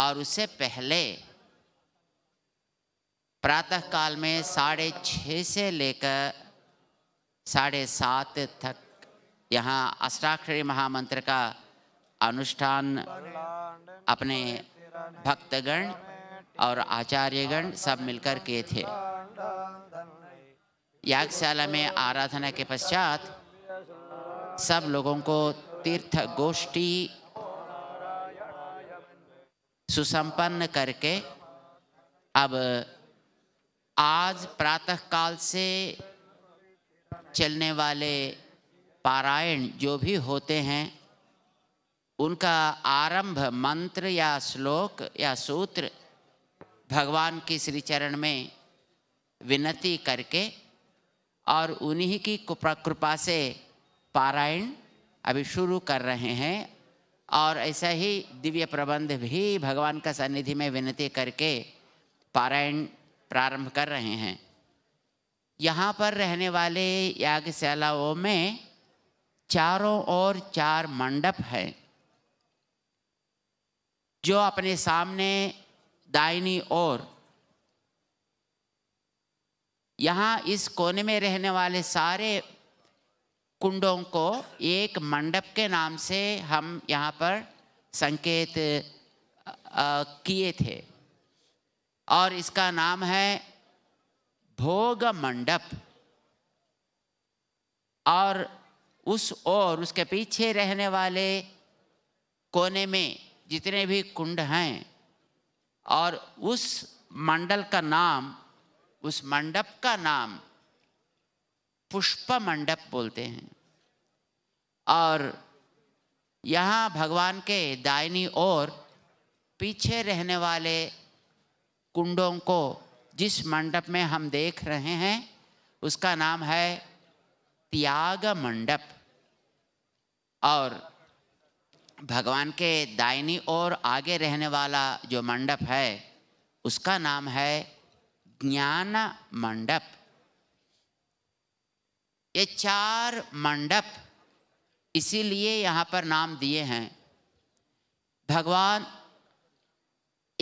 और उससे पहले प्रातः काल में साढ़े छः से लेकर साढ़े सात तक यहाँ अष्टाक्षरी महामंत्र का अनुष्ठान अपने भक्तगण और आचार्यगण सब मिलकर के थे यागशाला में आराधना के पश्चात सब लोगों को तीर्थ गोष्ठी सुसंपन्न करके अब आज प्रातः काल से चलने वाले पारायण जो भी होते हैं उनका आरंभ मंत्र या श्लोक या सूत्र भगवान के श्री चरण में विनती करके और उन्हीं की कृपा से पारायण अभी शुरू कर रहे हैं और ऐसा ही दिव्य प्रबंध भी भगवान का सन्निधि में विनती करके पारायण प्रारंभ कर रहे हैं यहाँ पर रहने वाले यागशालाओं में चारों ओर चार मंडप हैं जो अपने सामने दाहिनी ओर यहाँ इस कोने में रहने वाले सारे कुंडों को एक मंडप के नाम से हम यहाँ पर संकेत किए थे और इसका नाम है भोग मंडप और उस और उसके पीछे रहने वाले कोने में जितने भी कुंड हैं और उस मंडल का नाम उस मंडप का नाम पुष्प मंडप बोलते हैं और यहाँ भगवान के दायनी ओर पीछे रहने वाले कुंडों को जिस मंडप में हम देख रहे हैं उसका नाम है त्याग मंडप और भगवान के दायनी ओर आगे रहने वाला जो मंडप है उसका नाम है ज्ञान मंडप ये चार मंडप इसीलिए यहाँ पर नाम दिए हैं भगवान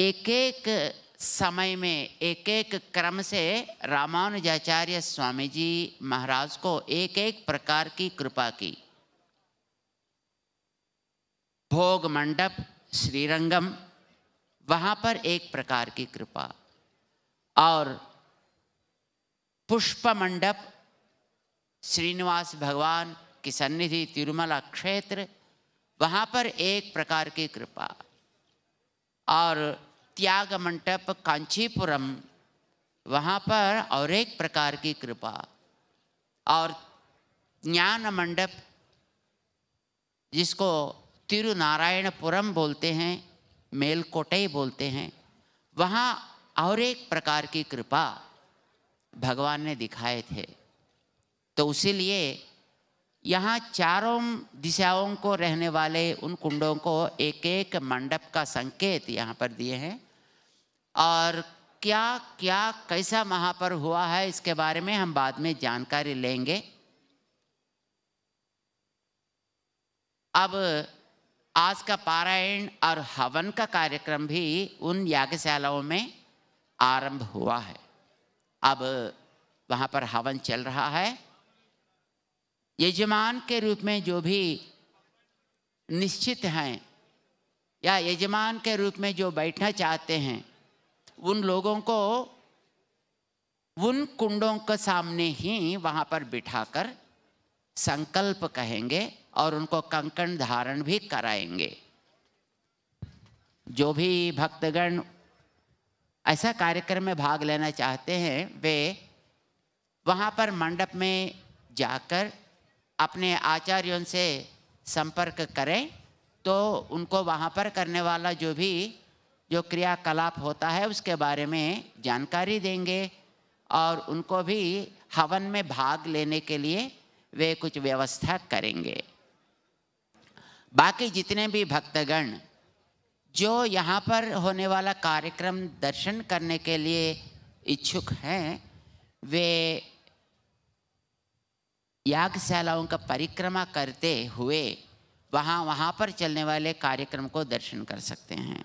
एक एक समय में एक एक क्रम से रामानुजाचार्य स्वामी जी महाराज को एक एक प्रकार की कृपा की भोग मंडप श्रीरंगम वहाँ पर एक प्रकार की कृपा और पुष्प मंडप श्रीनिवास भगवान की सन्निधि तिरुमला क्षेत्र वहाँ पर एक प्रकार की कृपा और त्याग मंडप कांचीपुरम वहाँ पर और एक प्रकार की कृपा और ज्ञान मंडप जिसको तिरुनारायणपुरम बोलते हैं मेलकोटई बोलते हैं वहाँ और एक प्रकार की कृपा भगवान ने दिखाए थे तो उसीलिए यहाँ चारों दिशाओं को रहने वाले उन कुंडों को एक एक मंडप का संकेत यहाँ पर दिए हैं और क्या क्या कैसा महापर्व हुआ है इसके बारे में हम बाद में जानकारी लेंगे अब आज का पारायण और हवन का कार्यक्रम भी उन यागशालाओं में आरंभ हुआ है अब वहाँ पर हवन चल रहा है यजमान के रूप में जो भी निश्चित हैं या यजमान के रूप में जो बैठना चाहते हैं उन लोगों को उन कुंडों के सामने ही वहाँ पर बिठाकर संकल्प कहेंगे और उनको कंकण धारण भी कराएंगे जो भी भक्तगण ऐसा कार्यक्रम में भाग लेना चाहते हैं वे वहाँ पर मंडप में जाकर अपने आचार्यों से संपर्क करें तो उनको वहाँ पर करने वाला जो भी जो क्रियाकलाप होता है उसके बारे में जानकारी देंगे और उनको भी हवन में भाग लेने के लिए वे कुछ व्यवस्था करेंगे बाकी जितने भी भक्तगण जो यहाँ पर होने वाला कार्यक्रम दर्शन करने के लिए इच्छुक हैं वे यागशालाओं का परिक्रमा करते हुए वहाँ वहाँ पर चलने वाले कार्यक्रम को दर्शन कर सकते हैं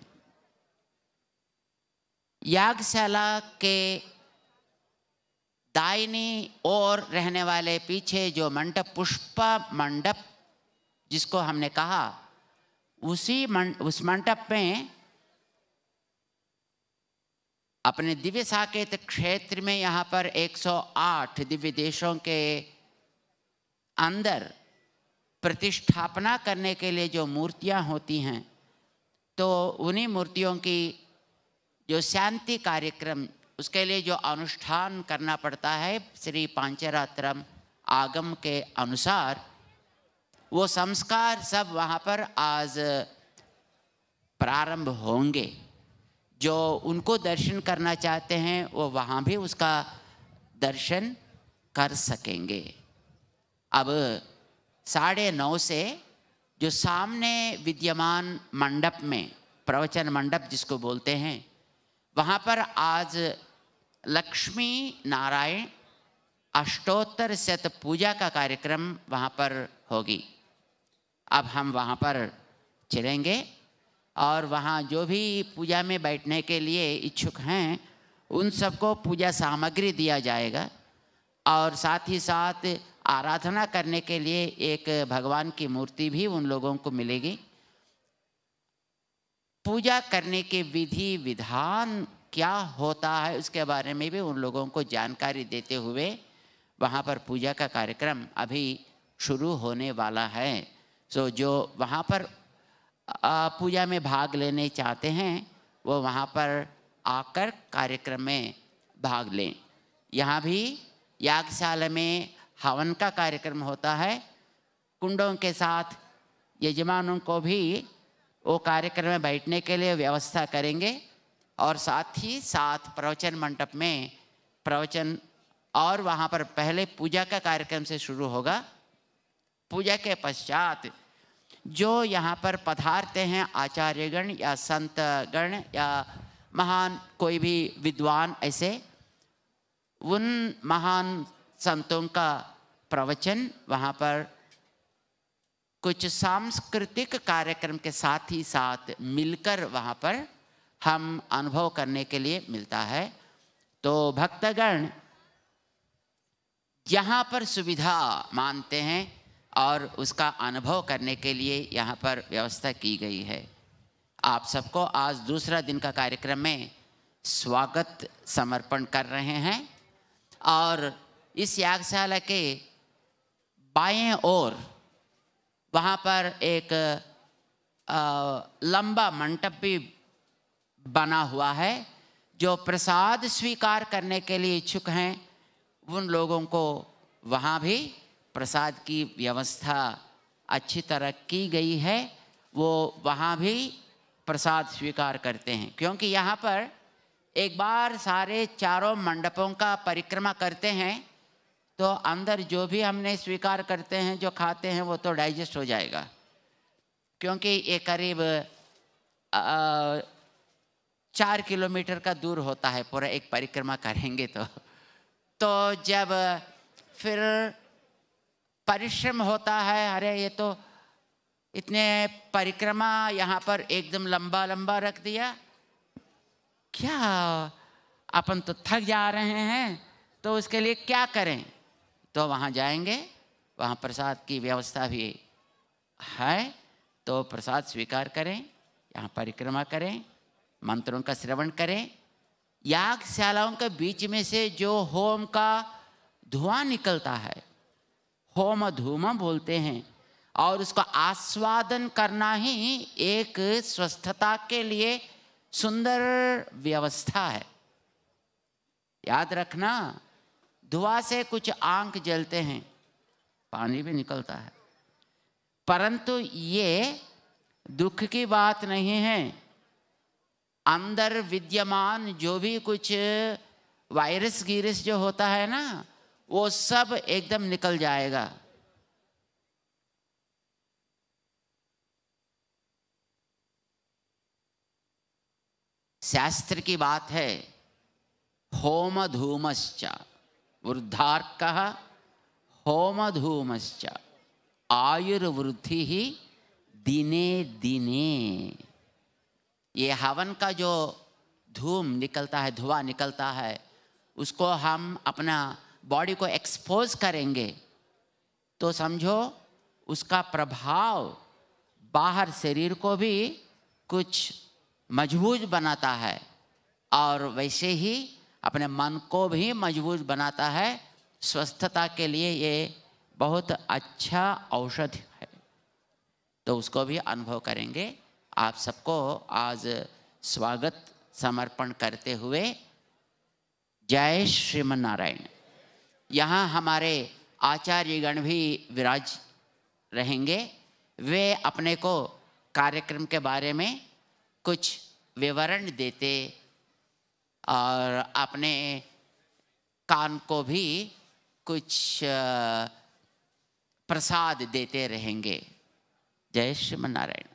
यागशाला के दायनी ओर रहने वाले पीछे जो मंडप पुष्पा मंडप जिसको हमने कहा उसी मं, उस मंडप में अपने दिव्य साकेत क्षेत्र में यहाँ पर 108 दिव्य देशों के अंदर प्रतिष्ठापना करने के लिए जो मूर्तियाँ होती हैं तो उन्हीं मूर्तियों की जो शांति कार्यक्रम उसके लिए जो अनुष्ठान करना पड़ता है श्री पांचरात्रम आगम के अनुसार वो संस्कार सब वहाँ पर आज प्रारंभ होंगे जो उनको दर्शन करना चाहते हैं वो वहाँ भी उसका दर्शन कर सकेंगे अब साढ़े नौ से जो सामने विद्यमान मंडप में प्रवचन मंडप जिसको बोलते हैं वहाँ पर आज लक्ष्मी नारायण अष्टोत्तर शत पूजा का कार्यक्रम वहाँ पर होगी अब हम वहाँ पर चलेंगे और वहाँ जो भी पूजा में बैठने के लिए इच्छुक हैं उन सबको पूजा सामग्री दिया जाएगा और साथ ही साथ आराधना करने के लिए एक भगवान की मूर्ति भी उन लोगों को मिलेगी पूजा करने के विधि विधान क्या होता है उसके बारे में भी उन लोगों को जानकारी देते हुए वहाँ पर पूजा का कार्यक्रम अभी शुरू होने वाला है सो तो जो वहाँ पर पूजा में भाग लेने चाहते हैं वो वहाँ पर आकर कार्यक्रम में भाग लें यहाँ भी यागशाला में हवन का कार्यक्रम होता है कुंडों के साथ यजमानों को भी वो कार्यक्रम में बैठने के लिए व्यवस्था करेंगे और साथ ही साथ प्रवचन मंडप में प्रवचन और वहाँ पर पहले पूजा का कार्यक्रम से शुरू होगा पूजा के पश्चात जो यहाँ पर पधारते हैं आचार्यगण या संतगण या महान कोई भी विद्वान ऐसे उन महान संतों का प्रवचन वहाँ पर कुछ सांस्कृतिक कार्यक्रम के साथ ही साथ मिलकर वहाँ पर हम अनुभव करने के लिए मिलता है तो भक्तगण यहाँ पर सुविधा मानते हैं और उसका अनुभव करने के लिए यहाँ पर व्यवस्था की गई है आप सबको आज दूसरा दिन का कार्यक्रम में स्वागत समर्पण कर रहे हैं और इस यागशाला के बाएं ओर वहाँ पर एक आ, लंबा मंडप भी बना हुआ है जो प्रसाद स्वीकार करने के लिए इच्छुक हैं उन लोगों को वहाँ भी प्रसाद की व्यवस्था अच्छी तरह की गई है वो वहाँ भी प्रसाद स्वीकार करते हैं क्योंकि यहाँ पर एक बार सारे चारों मंडपों का परिक्रमा करते हैं तो अंदर जो भी हमने स्वीकार करते हैं जो खाते हैं वो तो डाइजेस्ट हो जाएगा क्योंकि ये करीब चार किलोमीटर का दूर होता है पूरा एक परिक्रमा करेंगे तो तो जब फिर परिश्रम होता है अरे ये तो इतने परिक्रमा यहाँ पर एकदम लंबा लंबा रख दिया क्या अपन तो थक जा रहे हैं तो उसके लिए क्या करें तो वहाँ जाएंगे वहाँ प्रसाद की व्यवस्था भी है तो प्रसाद स्वीकार करें यहाँ परिक्रमा करें मंत्रों का श्रवण करें यागशालाओं के बीच में से जो होम का धुआं निकलता है होम धूम बोलते हैं और उसका आस्वादन करना ही एक स्वस्थता के लिए सुंदर व्यवस्था है याद रखना धुआं से कुछ आंख जलते हैं पानी भी निकलता है परंतु ये दुख की बात नहीं है अंदर विद्यमान जो भी कुछ वायरस गिरस जो होता है ना वो सब एकदम निकल जाएगा शास्त्र की बात है होम धूमश्चा वृद्धार्क धूमश्च आयुर्वृद्धि ही दिने दिने ये हवन का जो धूम निकलता है धुआं निकलता है उसको हम अपना बॉडी को एक्सपोज करेंगे तो समझो उसका प्रभाव बाहर शरीर को भी कुछ मजबूत बनाता है और वैसे ही अपने मन को भी मजबूत बनाता है स्वस्थता के लिए ये बहुत अच्छा औषध है तो उसको भी अनुभव करेंगे आप सबको आज स्वागत समर्पण करते हुए जय श्रीमनारायण यहाँ हमारे आचार्यगण भी विराज रहेंगे वे अपने को कार्यक्रम के बारे में कुछ विवरण देते और अपने कान को भी कुछ प्रसाद देते रहेंगे जय नारायण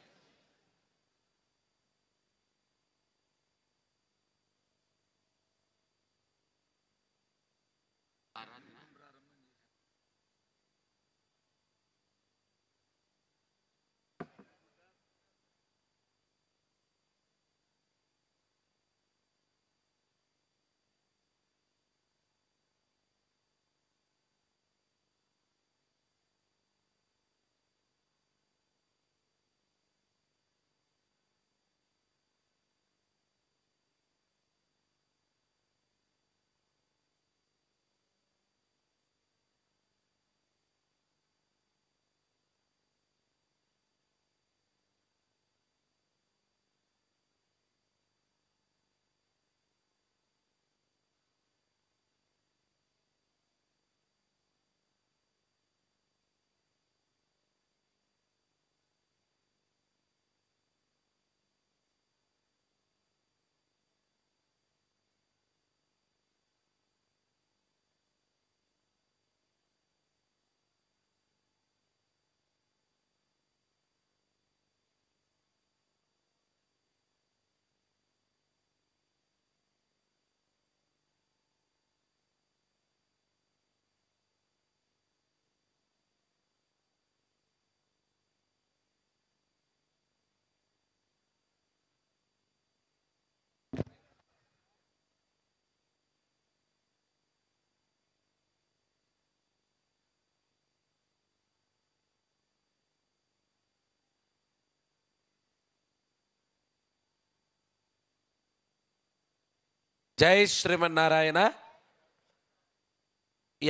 జై శ్రీమన్నారాయణ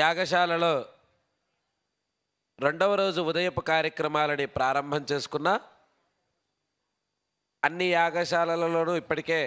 యాగశాలలో రెండవ రోజు ఉదయపు కార్యక్రమాలని ప్రారంభం చేసుకున్న అన్ని యాగశాలలలోనూ ఇప్పటికే